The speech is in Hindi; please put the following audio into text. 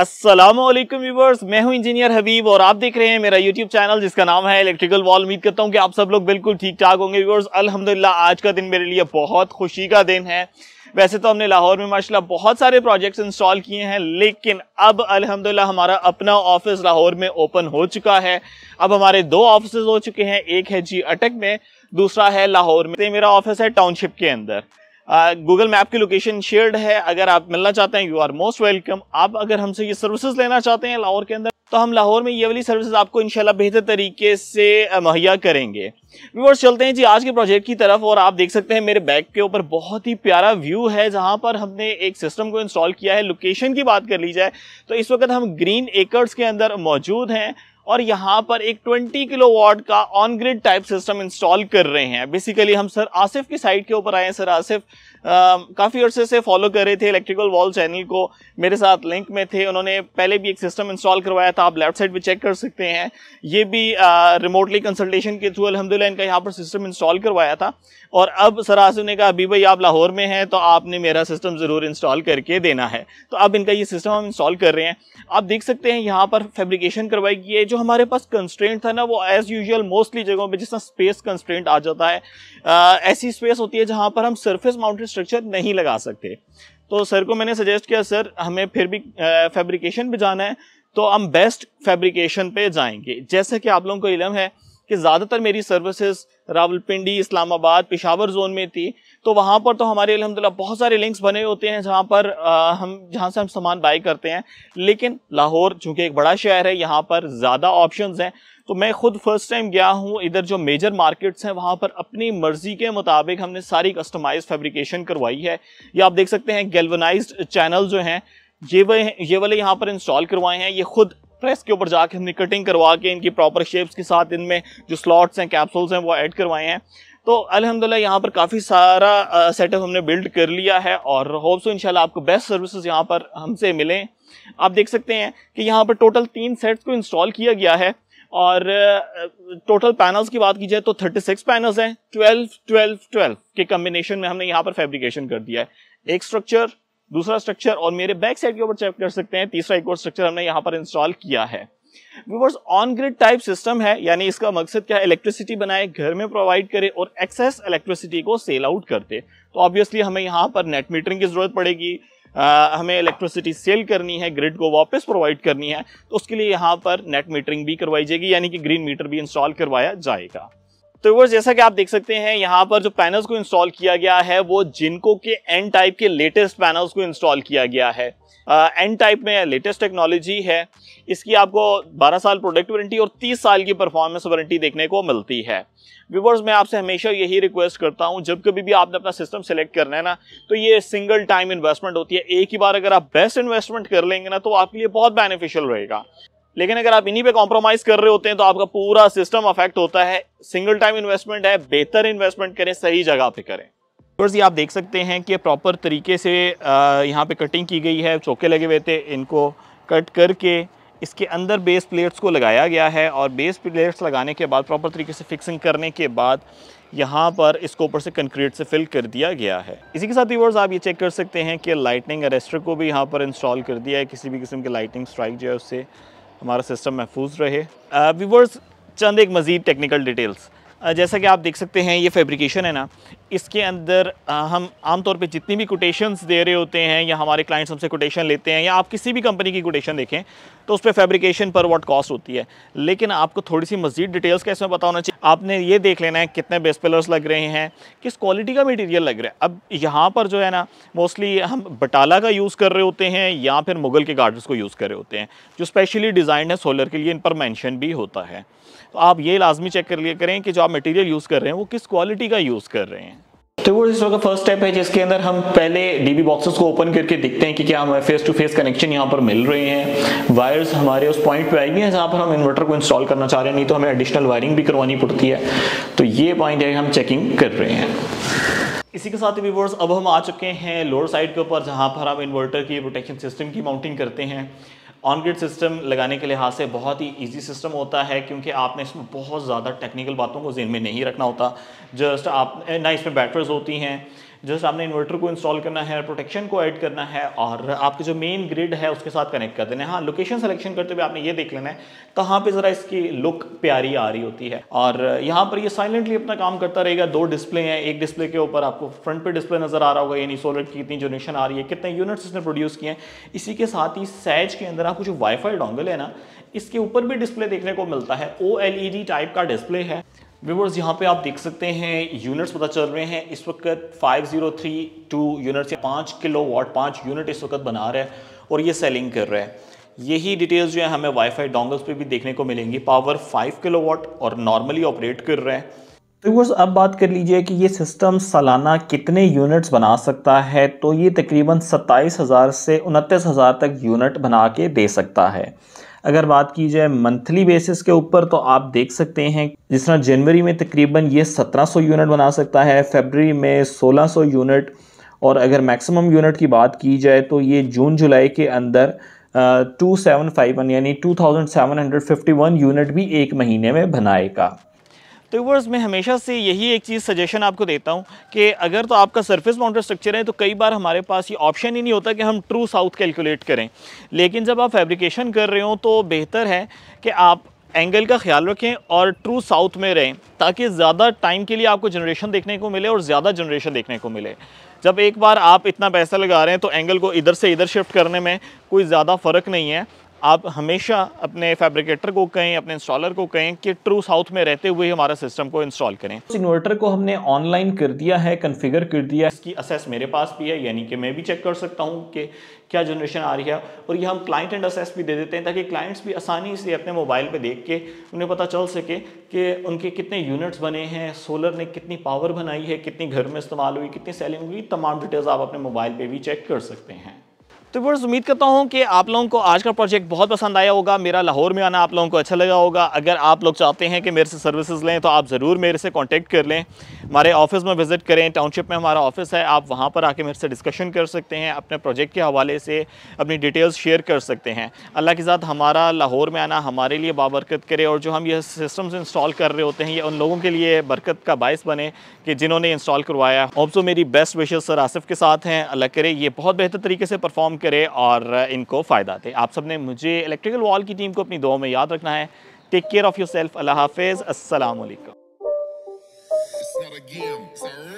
असलम व्यूवर्स मैं हूं इंजीनियर हबीब और आप देख रहे हैं मेरा यूट्यूब चैनल जिसका नाम है इलेक्ट्रिकल वॉल उम्मीद करता हूं कि आप सब लोग बिल्कुल ठीक ठाक होंगे व्यूवर्स अल्हम्दुलिल्लाह आज का दिन मेरे लिए बहुत खुशी का दिन है वैसे तो हमने लाहौर में माशाल्लाह बहुत सारे प्रोजेक्ट्स इंस्टॉल किए हैं लेकिन अब अल्हम्दुलिल्लाह हमारा अपना ऑफिस लाहौर में ओपन हो चुका है अब हमारे दो ऑफिस हो चुके हैं एक है जी अटक में दूसरा है लाहौर में मेरा ऑफिस है टाउनशिप के अंदर गूगल मैप की लोकेशन शेयर्ड है अगर आप मिलना चाहते हैं यू आर मोस्ट वेलकम आप अगर हमसे ये सर्विसेज लेना चाहते हैं लाहौर के अंदर तो हम लाहौर में ये वाली सर्विसेज आपको इंशाल्लाह बेहतर तरीके से मुहैया करेंगे व्यूवर्स चलते हैं जी आज के प्रोजेक्ट की तरफ और आप देख सकते हैं मेरे बैक के ऊपर बहुत ही प्यारा व्यू है जहां पर हमने एक सिस्टम को इंस्टॉल किया है लोकेशन की बात कर ली जाए तो इस वक्त हम ग्रीन एकर्स के अंदर मौजूद हैं और यहाँ पर एक 20 किलोवाट का on grid type system install कर रहे हैं बेसिकली हम सर आसिफ की साइट के ऊपर आए हैं सर आसिफ काफ़ी अर्से से फॉलो कर रहे थे इलेक्ट्रिकल वॉल चैनल को मेरे साथ लिंक में थे उन्होंने पहले भी एक सिस्टम इंस्टॉल करवाया था आप लेफ्ट साइड भी चेक कर सकते हैं ये भी रिमोटली कंसल्टेशन के थ्रू अलहमदिल्ला इनका यहाँ पर सिस्टम इंस्टॉल करवाया था और अब सर आसिफ ने कहा अभी भाई आप लाहौर में हैं तो आपने मेरा सिस्टम ज़रूर इंस्टॉल करके देना है तो अब इनका ये सिस्टम हम इंस्टॉल कर रहे हैं आप देख सकते हैं यहाँ पर फेब्रिकेशन करवाई गई है जो हमारे पास कंस्ट्रेंट था ना वो एज यूजल मोस्टली जगहों पे जिसमें स्पेस कंस्ट्रेंट आ जाता है ऐसी स्पेस होती है जहाँ पर हम सरफेस माउंटेड स्ट्रक्चर नहीं लगा सकते तो सर को मैंने सजेस्ट किया सर हमें फिर भी फैब्रिकेशन पे जाना है तो हम बेस्ट फैब्रिकेशन पे जाएंगे जैसे कि आप लोगों को इलम है कि ज़्यादातर मेरी सर्विसेज रावलपिंडी इस्लामाबाद पिशावर जोन में थी तो वहाँ पर तो हमारे अलहमदिल्ला बहुत सारे लिंक्स बने होते हैं जहाँ पर आ, हम जहाँ से हम सामान बाई करते हैं लेकिन लाहौर चूँकि एक बड़ा शहर है यहाँ पर ज़्यादा ऑप्शन हैं तो मैं खुद फर्स्ट टाइम गया हूँ इधर जो मेजर मार्केट्स हैं वहाँ पर अपनी मर्जी के मुताबिक हमने सारी कस्टमाइज फैब्रिकेशन करवाई है या आप देख सकते हैं गेलवनाइज चैनल जो हैं ये वे ये वाले यहाँ पर इंस्टॉल करवाए हैं ये खुद प्रेस के ऊपर जाके हमने कटिंग करवा के इनकी प्रॉपर शेप्स के साथ इनमें जो स्लॉट्स हैं कैप्सूल्स हैं वो ऐड करवाए हैं तो अलहमदिल्ला यहाँ पर काफ़ी सारा सेटअप हमने बिल्ड कर लिया है और होप्सो इनशाला आपको बेस्ट सर्विसेज यहाँ पर हमसे मिलें आप देख सकते हैं कि यहाँ पर टोटल तीन सेट्स को इंस्टॉल किया गया है और टोटल पैनल्स की बात की जाए तो 36 पैनल्स हैं 12 12 12 के कम्बिनेशन में हमने यहाँ पर फैब्रिकेशन कर दिया है एक स्ट्रक्चर दूसरा स्ट्रक्चर और मेरे बैक साइड के ऊपर चेक कर सकते हैं तीसरा एक और स्ट्रक्चर हमने यहाँ पर इंस्टॉल किया है viewers on grid type system है यानी इसका मकसद क्या है इलेक्ट्रिसिटी बनाए घर में प्रोवाइड करे और एक्सेस इलेक्ट्रिसिटी को सेल आउट करते तो ऑब्वियसली हमें यहाँ पर नेट मीटरिंग की जरूरत पड़ेगी आ, हमें इलेक्ट्रिसिटी सेल करनी है ग्रिड को वापस प्रोवाइड करनी है तो उसके लिए यहाँ पर नेट मीटरिंग भी करवाई जाएगी यानी कि ग्रीन मीटर भी इंस्टॉल करवाया जाएगा तो वर्स जैसा कि आप देख सकते हैं यहाँ पर जो पैनल्स को इंस्टॉल किया गया है वो जिनको के एन टाइप के लेटेस्ट पैनल्स को इंस्टॉल किया गया है एन uh, टाइप में लेटेस्ट टेक्नोलॉजी है इसकी आपको 12 साल प्रोडक्ट वारंटी और 30 साल की परफॉर्मेंस वारंटी देखने को मिलती है व्यूवर्स मैं आपसे हमेशा यही रिक्वेस्ट करता हूं जब कभी भी आपने अपना सिस्टम सेलेक्ट करना है ना तो ये सिंगल टाइम इन्वेस्टमेंट होती है एक ही बार अगर आप बेस्ट इन्वेस्टमेंट कर लेंगे ना तो आपके लिए बहुत बेनिफिशियल रहेगा लेकिन अगर आप इन्हीं पे कॉम्प्रोमाइज कर रहे होते हैं तो आपका पूरा सिस्टम अफेक्ट होता है सिंगल टाइम इन्वेस्टमेंट है बेहतर इन्वेस्टमेंट करें सही जगह पे करें ये आप देख सकते हैं कि प्रॉपर तरीके से यहाँ पे कटिंग की गई है चौके लगे हुए थे इनको कट करके इसके अंदर बेस प्लेट्स को लगाया गया है और बेस प्लेट्स लगाने के बाद प्रॉपर तरीके से फिक्सिंग करने के बाद यहाँ पर इसको ऊपर से कंक्रीट से फिल कर दिया गया है इसी के साथ यूवर्स आप ये चेक कर सकते हैं कि लाइटनिंग अरेस्टर को भी यहाँ पर इंस्टॉल कर दिया है किसी भी किस्म के लाइटिंग स्ट्राइक जो है उससे हमारा सिस्टम महफूज रहे व्यूवर्स चंद एक मज़ीद टेक्निकल डिटेल्स जैसा कि आप देख सकते हैं ये फैब्रिकेशन है ना इसके अंदर हम आमतौर पे जितनी भी कोटेशंस दे रहे होते हैं या हमारे क्लाइंट्स हमसे कोटेशन लेते हैं या आप किसी भी कंपनी की कोटेशन देखें तो उस पर फैब्रिकेशन पर वॉट कॉस्ट होती है लेकिन आपको थोड़ी सी मजीद डिटेल्स का इसमें पता होना चाहिए आपने ये देख लेना है कितने बेस पिलर्स लग रहे हैं किस क्वालिटी का मटीरियल लग रहा है अब यहाँ पर जो है ना मोस्टली हम बटाला का यूज़ कर रहे होते हैं या फिर मुगल के गार्डन को यूज़ कर रहे होते हैं जो स्पेशली डिज़ाइन है सोलर के लिए इन पर मैंशन भी होता है तो आप ये लाजमी चेक कर लिए करें कि जो आप मटेरियल यूज़ कर रहे हैं वो किस क्वालिटी का यूज़ कर रहे हैं तो वो इसरो का फर्स्ट स्टेप है जिसके अंदर हम पहले डीबी बॉक्सेस को ओपन करके देखते हैं कि क्या हमें फेस टू फेस कनेक्शन यहाँ पर मिल रहे हैं वायर्स हमारे उस पॉइंट पे आएगी जहाँ पर हम इन्वर्टर को इंस्टॉल करना चाह रहे हैं नहीं तो हमें एडिशनल वायरिंग भी करवानी पड़ती है तो ये पॉइंट है हम चेकिंग कर रहे हैं इसी के साथ व्यूवर्स अब हम आ चुके हैं लोअर साइड के ऊपर जहाँ पर हम इन्वर्टर की प्रोटेक्शन सिस्टम की माउंटिंग करते हैं ऑन ग्रिड सिस्टम लगाने के लिहाज से बहुत ही इजी सिस्टम होता है क्योंकि आपने इसमें बहुत ज़्यादा टेक्निकल बातों को जेन में नहीं रखना होता जस्ट आप ना इसमें बैटरीज होती हैं जस्ट आपने इन्वर्टर को इंस्टॉल करना है प्रोटेक्शन को ऐड करना है और आपके जो मेन ग्रिड है उसके साथ कनेक्ट कर देना है हाँ लोकेशन सेलेक्शन करते हुए आपने ये देख लेना है कहाँ पे ज़रा इसकी लुक प्यारी आ रही होती है और यहाँ पर ये साइलेंटली अपना काम करता रहेगा दो डिस्प्ले हैं एक डिस्प्ले के ऊपर आपको फ्रंट पे डिस्प्ले नज़र आ रहा होगा यानी सोलर की कितनी जनरेशन आ रही है कितने यूनिट्स इसने प्रोड्यूस किए हैं इसी के साथ ही सैज के अंदर आपको जो वाईफाई डोंगल है ना इसके ऊपर भी डिस्प्ले देखने को मिलता है ओ टाइप का डिस्प्ले है व्यूवर्स यहाँ पे आप देख सकते हैं यूनिट्स पता चल रहे हैं इस वक्त 5032 यूनिट पाँच किलो वाट पाँच यूनिट इस वक्त बना रहा है और ये सेलिंग कर रहा है यही डिटेल्स जो है हमें वाईफाई डोंगल्स पे भी देखने को मिलेंगी पावर 5 वाट और नॉर्मली ऑपरेट कर रहे हैं तो व्यूवर्स अब बात कर लीजिए कि ये सिस्टम सालाना कितने यूनिट्स बना सकता है तो ये तकरीबन सत्ताईस से उनतीस तक यूनिट बना के दे सकता है अगर बात की जाए मंथली बेसिस के ऊपर तो आप देख सकते हैं जिस तरह जनवरी में तकरीबन ये 1700 यूनिट बना सकता है फेबररी में 1600 यूनिट और अगर मैक्सिमम यूनिट की बात की जाए तो ये जून जुलाई के अंदर टू सेवन फाइव वन यानी two thousand seven hundred fifty one unit भी एक महीने में बनाएगा तो व्यूवर्स मैं हमेशा से यही एक चीज़ सजेशन आपको देता हूँ कि अगर तो आपका सरफेस माउंटेड स्ट्रक्चर है तो कई बार हमारे पास ये ऑप्शन ही नहीं होता कि हम ट्रू साउथ कैलकुलेट करें लेकिन जब आप फैब्रिकेशन कर रहे हो तो बेहतर है कि आप एंगल का ख्याल रखें और ट्रू साउथ में रहें ताकि ज़्यादा टाइम के लिए आपको जनरेशन देखने को मिले और ज़्यादा जनरेशन देखने को मिले जब एक बार आप इतना पैसा लगा रहे हैं तो एंगल को इधर से इधर शिफ्ट करने में कोई ज़्यादा फ़र्क नहीं है आप हमेशा अपने फैब्रिकेटर को कहें अपने इंस्टॉलर को कहें कि ट्रू साउथ में रहते हुए हमारा सिस्टम को इंस्टॉल करें उस इन्वर्टर को हमने ऑनलाइन कर दिया है कन्फिगर कर दिया है इसकी असेस मेरे पास भी है यानी कि मैं भी चेक कर सकता हूँ कि क्या जनरेशन आ रही है और ये हम क्लाइंट एंड असेस भी दे देते हैं ताकि क्लाइंट्स भी आसानी से अपने मोबाइल पर देख के उन्हें पता चल सके कि उनके कितने यूनिट्स बने हैं सोलर ने कितनी पावर बनाई है कितनी घर में इस्तेमाल हुई कितनी सेलिंग हुई तमाम डिटेल्स आप अपने मोबाइल पर भी चेक कर सकते हैं तो बस उम्मीद करता हूँ कि आप लोगों को आज का प्रोजेक्ट बहुत पसंद आया होगा मेरा लाहौर में आना आप लोगों को अच्छा लगा होगा अगर आप लोग चाहते हैं कि मेरे से सर्विसेज लें तो आप ज़रूर मेरे से कांटेक्ट कर लें हमारे ऑफिस में विज़िट करें टाउनशिप में हमारा ऑफिस है आप वहाँ पर आके मेरे से डिस्कशन कर सकते हैं अपने प्रोजेक्ट के हवाले से अपनी डिटेल्स शेयर कर सकते हैं अल्लाह के साथ हमारा लाहौर में आना हमारे लिए बाबरकत करे और जो हम ये सिस्टम्स इंस्टॉल कर रहे होते हैं ये उन लोगों के लिए बरकत का बायस बने कि जिन्होंने इंस्टॉल करवाया होप्सो मेरी बेस्ट विशेज़ सर आसिफ के साथ हैं अल्लाह करे ये बहुत बेहतर तरीके से परफॉर्म करे और इनको फ़ायदा दे आप सब ने मुझे इलेक्ट्रिकल वॉल की टीम को अपनी दुआ में याद रखना है take care of yourself अल्लाह हाफिज़ असल